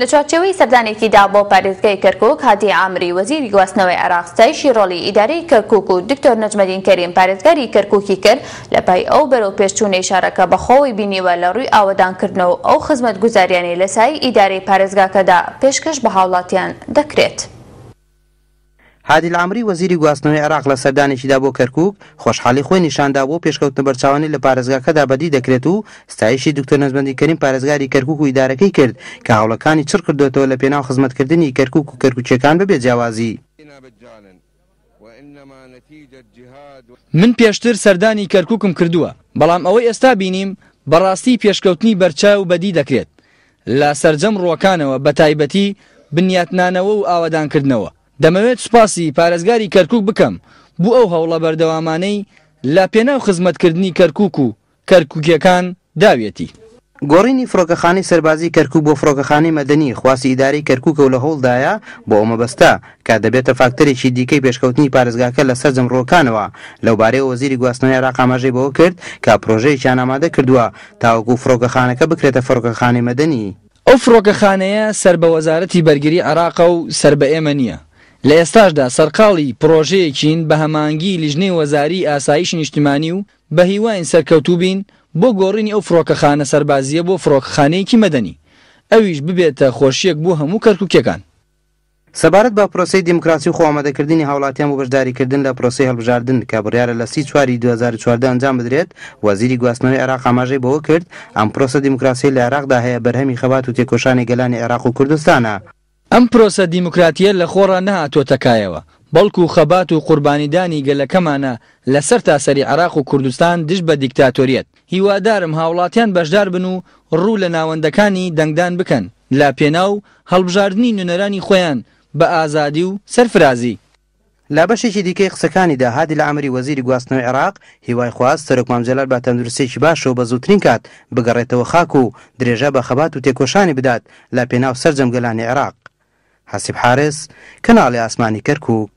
لە چارچەوەی سەردانێکیدا بۆ پارێزگای کەرکک هاتی ئامری وەزیری گواستنەوەی عراقستایشی ڕۆڵی ئیدارەی کەرکک و دکتۆر نەجمەدین کەریم پارێزگاری کەرککی کرد لە پای ئەو بەرەو پێشچوونەی شارەکە بەخۆی بینیوە لە ڕووی ئاوادانکردنەوە ئەو خزمەت گوزاریانی لەسای ئیدارەی پارێزگاکەدا پێشکەش بە هاوڵاتیان دەکرێت. هادی ئامری وەزیری گواستنەوەی عراق لە سەردانێکیدا بۆ کەرکک خۆشحالی خۆی نیشاندا بۆ پێشکەوتن بەرچاوانی لە پارێزگاکەدا بەدی دەکرێت و ستایشی دکتۆر نزبندیکەرین پارێزگاری کەرکک و ئیدارەکەی کرد کە هاوڵەکانی چڕ کردوێتەوە لە پێناو خزمەتکردنی کەرکک و کەرکوچەکان بەبێ جیاوازی. من پێشتر سەردانی کەرککم کردووە بەڵام ئەوەی ئێستا بینیم بەڕاستی پێشکەوتنی بەرچاو بەدی دەکرێت لە سرجەم ڕۆکانەوە بە تایبەتی بنیاتنانەوە و ئاوادانکردنەوە دەمەوێت سوپاسی پارێزگاری کەرکک بکەم بوو ئەو هەوڵە بەردەوامانەی لا پێناو خزمەتکردنی کەرکک و کەرککیەکان داوێتی. گۆڕینی فرۆکەخانی سەربازی کەرکوب بۆ فرۆکەخانی مەدەنی خواسی ئیداری کەرکک و لە هەوڵدایە بۆ ئەمەبەستا کە دەبێتە فاکتەرێکی دیکەی پێشکەوتنی پارێزگاکە لە سەر جمڕۆکانەوە لەوبارەی وەزیری گواستنەوەی ڕاقاماژەی بەوە کرد کە پرۆژەیان ئامادە کردووە تاوەکو فرۆکەخانەکە بکرێتە فڕۆکەخانی مەدەنی ئەو فرۆکەخانەیە سەر بە وەزارەتی بەرگری عراقە و سەر بە ئێمە نییە لە ئێستاشدا سەرقاڵی پرۆژەیەکین بە هەمانگی لیژنەی وەزاری ئاسایش نیشتیمانی و بە هیواین سەرکەوتوو بین بۆ گۆڕینی ئەو فڕۆکەخانە سەربازیە بۆ فڕۆکخانەیەکی مەدەنی ئەویش ببێتە خۆشیەک بوو هەموو کەرککێکان سەبارەت بە پرۆسی دیموکراسی و خۆمەدەکردنی هاوڵاتیان و بەشداریکردن لە پرۆسی هەڵبژاردن کە بڕیاە لە سی چواری 2014 ئەنجام بدرێت وەزیری گواستنەوەی عراق ئاماژەی بەوە کرد ئەم پرۆسە دیموکراسی لە عراقدا هەیە بەرهەمی خەبات و تێکۆشانی گەلانی عێراق و کوردستانە ئەم پرۆسە دیموکراتیە لە خۆڕە نەهاتۆتەکایەوە بەڵکو خەبات و قوربانیدانی گەلەکەمانە لەسەر تاسەری عراق و کوردستان دش بە دیکتاتۆریەت هیوادارم هاوڵاتیان بەشدار بن و ڕوو لە ناوەندەکانی دەنگدان بکەن لا پێناو هەڵبژاردننی نوێنەرانی خۆیان بە ئازادی و سەرفرازی لا بەشێکی دیکەی قسەکانی داهادی لە ئەمری وەزیری گواستنەوە عێراق هیوای خواست سەرک مامجلار بە تەندروستێکی باشەوە بە زووترین کات بگەڕێتەوە خاک و درێژە بە خەبات و تێکۆشانی بدات لا پێناو سەررجەم گەلانی عێراق حەسیب حارس کەناڵی ئاسمانی کەرکک